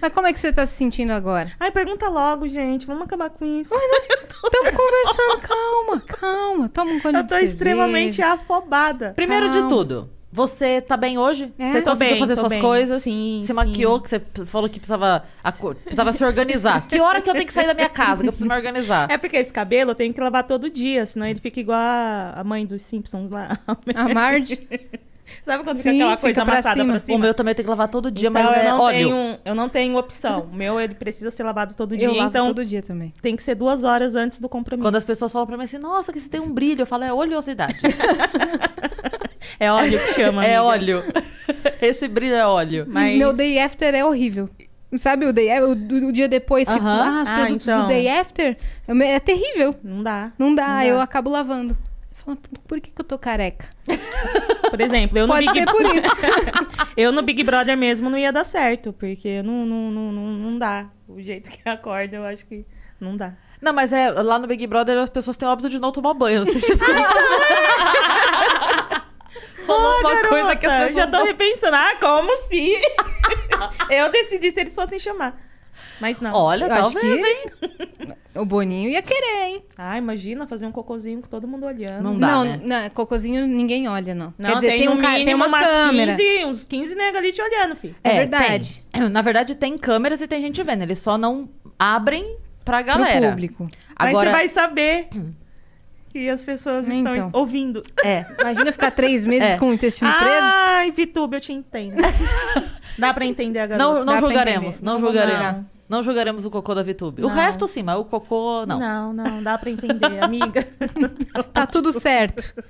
Mas como é que você tá se sentindo agora? Ai, pergunta logo, gente. Vamos acabar com isso. Mas tô estamos conversando. Calma, calma. Toma um colher Eu tô extremamente afobada. Primeiro calma. de tudo, você tá bem hoje? É? Você tô conseguiu bem, fazer suas bem. coisas? Sim, Você sim. maquiou, que você falou que precisava, precisava se organizar. que hora que eu tenho que sair da minha casa? Que eu preciso me organizar. É porque esse cabelo eu tenho que lavar todo dia, senão ele fica igual a mãe dos Simpsons lá. A Marge? Sabe quando Sim, fica aquela coisa fica pra amassada cima. pra cima? O meu também tem que lavar todo dia, então, mas eu é não óleo. Tenho, eu não tenho opção. O meu, ele precisa ser lavado todo dia. Eu lavo então, todo dia também. Tem que ser duas horas antes do compromisso. Quando as pessoas falam pra mim assim, nossa, que você tem um brilho. Eu falo, é oleosidade. é óleo que chama, é amiga. É óleo. Esse brilho é óleo. Mas... Meu day after é horrível. Sabe o, day, é o, o dia depois uh -huh. que tu... Ah, os ah, produtos então... do day after é, é terrível. Não dá. Não dá, não dá. eu acabo lavando por que, que eu tô careca? Por exemplo, eu no Pode Big ser por isso. eu no Big Brother mesmo não ia dar certo, porque não, não, não, não dá. O jeito que acorda, eu acho que não dá. Não, mas é, lá no Big Brother as pessoas têm o hábito de não tomar banho. Não sei se Como oh, uma garota, coisa que as pessoas. Já tô repensando. Ah, como se. eu decidi se eles fossem chamar. Mas não. Olha, eu talvez, que... hein? O Boninho ia querer, hein? Ah, imagina fazer um cocôzinho com todo mundo olhando. Não dá, não, né? não cocôzinho ninguém olha, não. não Quer dizer, tem, tem um cara, tem uma câmera. 15, uns 15 nega ali te olhando, filho. É, é verdade. Tem. É, na verdade, tem câmeras e tem gente vendo. Eles só não abrem pra galera. Pro público. Agora... Mas você vai saber que as pessoas é, então. estão ouvindo. É. Imagina ficar três meses é. com o intestino preso. Ai, Vitube, eu te entendo. dá pra entender a galera. Não, não julgaremos, não, não julgaremos. Não julgaremos o cocô da VTube. O resto, sim, mas o cocô, não. Não, não, dá pra entender, amiga. tá tudo certo.